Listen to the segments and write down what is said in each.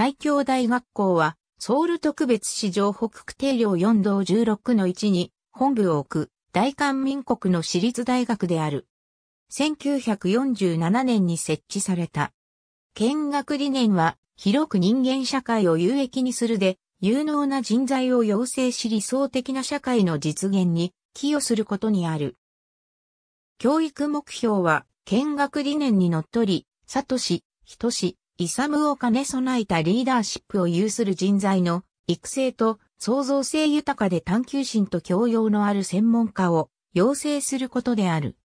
最強大学校は、ソウル特別市場北区定量4道16の1に本部を置く大韓民国の私立大学である。1947年に設置された。見学理念は、広く人間社会を有益にするで、有能な人材を養成し理想的な社会の実現に寄与することにある。教育目標は、見学理念にのっとり、サトシ、ヒトイサムを兼ね備えたリーダーシップを有する人材の育成と創造性豊かで探求心と教養のある専門家を養成することである。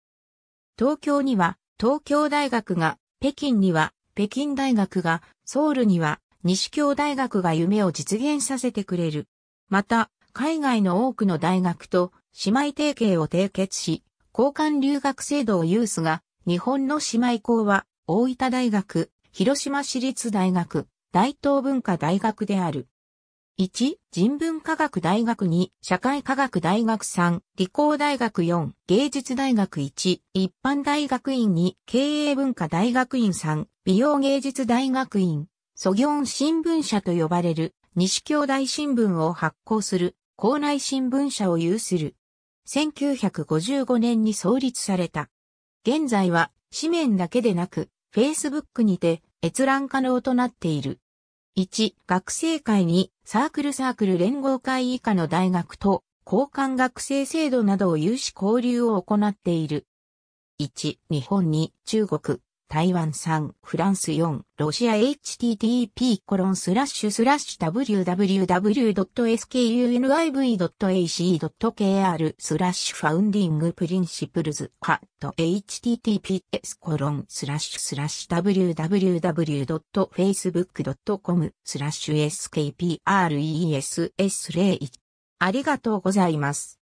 東京には東京大学が、北京には北京大学が、ソウルには西京大学が夢を実現させてくれる。また、海外の多くの大学と姉妹提携を締結し、交換留学制度を有すが、日本の姉妹校は大分大学、広島市立大学、大東文化大学である。1、人文科学大学2、社会科学大学3、理工大学4、芸術大学1、一般大学院2、経営文化大学院3、美容芸術大学院、ソギョン新聞社と呼ばれる、西京大新聞を発行する、校内新聞社を有する。1955年に創立された。現在は、紙面だけでなく、Facebook にて閲覧可能となっている。1、学生会にサークルサークル連合会以下の大学と交換学生制度などを有志交流を行っている。1、日本に中国、台湾3、フランス4、ロシア http コロンスラッシュスラッシュ www.skuniv.ac.kr スラッシュファウンディングプリンシプルズハット https コロンスラッシュスラッシュ www.facebook.com スラッシュ skpreess0 ありがとうございます。